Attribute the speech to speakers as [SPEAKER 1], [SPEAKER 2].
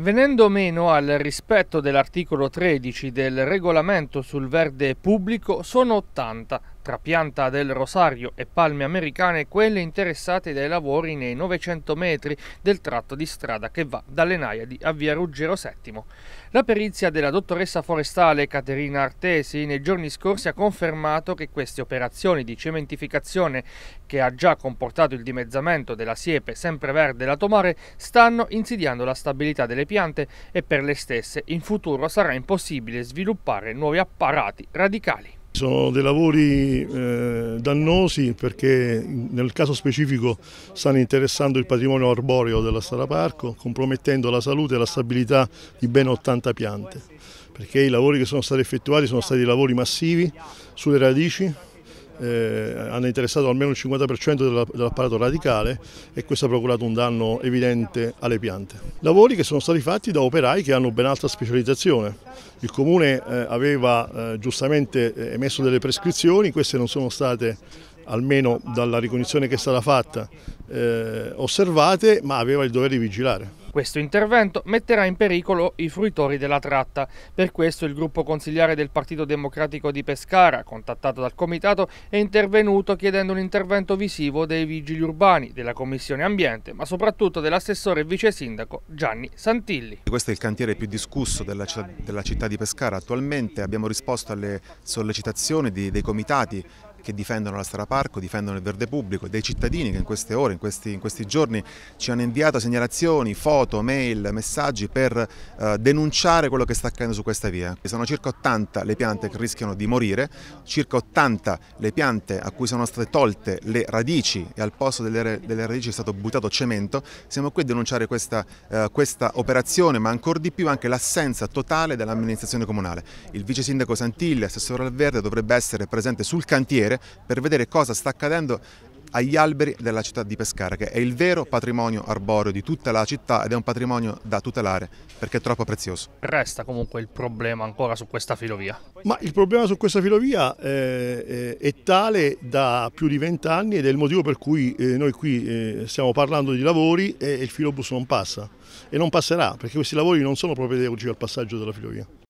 [SPEAKER 1] Venendo meno al rispetto dell'articolo 13 del regolamento sul verde pubblico, sono 80 tra pianta del Rosario e palme americane quelle interessate dai lavori nei 900 metri del tratto di strada che va dalle Naiadi a via Ruggero VII. La perizia della dottoressa forestale Caterina Artesi nei giorni scorsi ha confermato che queste operazioni di cementificazione che ha già comportato il dimezzamento della siepe sempreverde latomare stanno insidiando la stabilità delle piante e per le stesse in futuro sarà impossibile sviluppare nuovi apparati
[SPEAKER 2] radicali. Sono dei lavori eh, dannosi perché nel caso specifico stanno interessando il patrimonio arboreo della Strada Parco, compromettendo la salute e la stabilità di ben 80 piante, perché i lavori che sono stati effettuati sono stati lavori massivi sulle radici, eh, hanno interessato almeno il 50% dell'apparato radicale e questo ha procurato un danno evidente alle piante. Lavori che sono stati fatti da operai che hanno ben alta specializzazione. Il Comune eh, aveva eh, giustamente eh, emesso delle prescrizioni, queste non sono state almeno dalla ricognizione che è stata fatta, eh, osservate, ma aveva il dovere di vigilare. Questo
[SPEAKER 1] intervento metterà in pericolo i fruitori della tratta. Per questo il gruppo consigliare del Partito Democratico di Pescara, contattato dal Comitato, è intervenuto chiedendo un intervento visivo dei vigili urbani, della Commissione Ambiente, ma soprattutto dell'assessore e vice sindaco Gianni Santilli.
[SPEAKER 3] Questo è il cantiere più discusso della, città di Pescara. Attualmente abbiamo risposto alle sollecitazioni dei comitati che difendono la Strada Parco, difendono il verde pubblico, dei cittadini che in queste ore, in questi, in questi giorni ci hanno inviato segnalazioni, foto, mail, messaggi per eh, denunciare quello che sta accadendo su questa via. Sono circa 80 le piante che rischiano di morire, circa 80 le piante a cui sono state tolte le radici e al posto delle, delle radici è stato buttato cemento. Siamo qui a denunciare questa, eh, questa operazione, ma ancora di più anche l'assenza totale dell'amministrazione comunale. Il vice sindaco Santilli, assessore al verde, dovrebbe essere presente sul cantiere vedere, per vedere cosa sta accadendo agli alberi della città di Pescara, che è il vero patrimonio arboreo di tutta la città ed è un patrimonio
[SPEAKER 2] da tutelare perché è troppo prezioso.
[SPEAKER 1] Resta comunque il problema ancora su questa filovia?
[SPEAKER 2] Ma il problema su questa filovia eh, eh è tale da più di vent'anni ed è il motivo per cui eh, noi qui eh, stiamo parlando di lavori e il filobus non passa e non passerà perché questi lavori non sono propedeutici al passaggio della filovia.